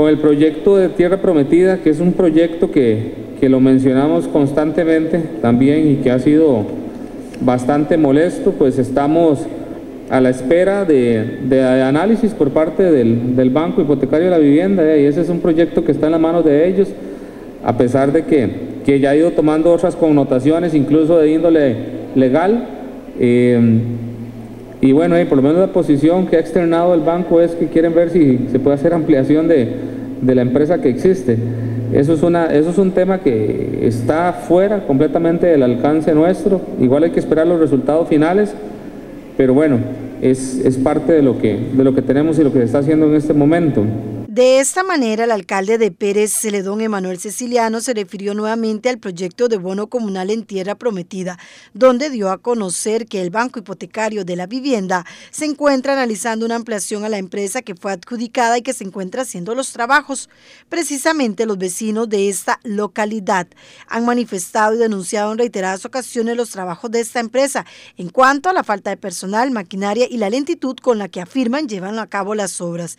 Con el proyecto de Tierra Prometida, que es un proyecto que, lo mencionamos constantemente también y que ha sido bastante molesto, pues estamos a la espera de, análisis por parte del, Banco Hipotecario de la Vivienda y ese es un proyecto que está en la manos de ellos, a pesar de que, que ya ha ido tomando otras connotaciones, incluso de índole legal. Eh, y bueno, eh, por lo menos la posición que ha externado el banco es que quieren ver si se puede hacer ampliación de, la empresa que existe. Eso es, una, eso es un tema que está fuera completamente del alcance nuestro. Igual hay que esperar los resultados finales, pero bueno, es, es parte de lo, que, de lo que tenemos y lo que se está haciendo en este momento. De esta manera, el alcalde de Pérez Celedón, Emanuel Ceciliano, se refirió nuevamente al proyecto de bono comunal en tierra prometida, donde dio a conocer que el Banco Hipotecario de la Vivienda se encuentra analizando una ampliación a la empresa que fue adjudicada y que se encuentra haciendo los trabajos. Precisamente los vecinos de esta localidad han manifestado y denunciado en reiteradas ocasiones los trabajos de esta empresa en cuanto a la falta de personal, maquinaria y la lentitud con la que afirman llevan a cabo las obras.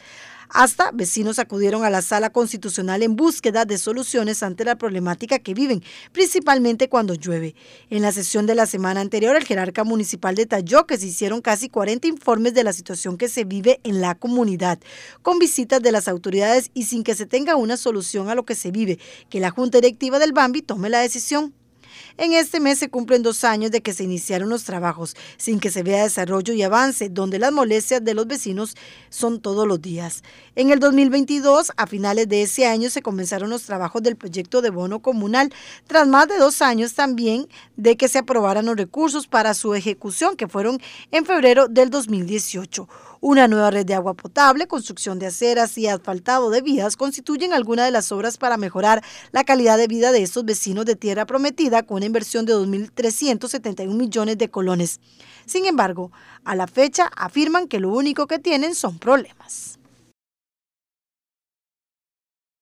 Hasta vecinos acudieron a la sala constitucional en búsqueda de soluciones ante la problemática que viven, principalmente cuando llueve. En la sesión de la semana anterior, el jerarca municipal detalló que se hicieron casi 40 informes de la situación que se vive en la comunidad, con visitas de las autoridades y sin que se tenga una solución a lo que se vive, que la Junta Directiva del Bambi tome la decisión. En este mes se cumplen dos años de que se iniciaron los trabajos, sin que se vea desarrollo y avance, donde las molestias de los vecinos son todos los días. En el 2022, a finales de ese año, se comenzaron los trabajos del proyecto de bono comunal, tras más de dos años también de que se aprobaran los recursos para su ejecución, que fueron en febrero del 2018. Una nueva red de agua potable, construcción de aceras y asfaltado de vías constituyen algunas de las obras para mejorar la calidad de vida de estos vecinos de Tierra Prometida con una inversión de 2.371 millones de colones. Sin embargo, a la fecha afirman que lo único que tienen son problemas.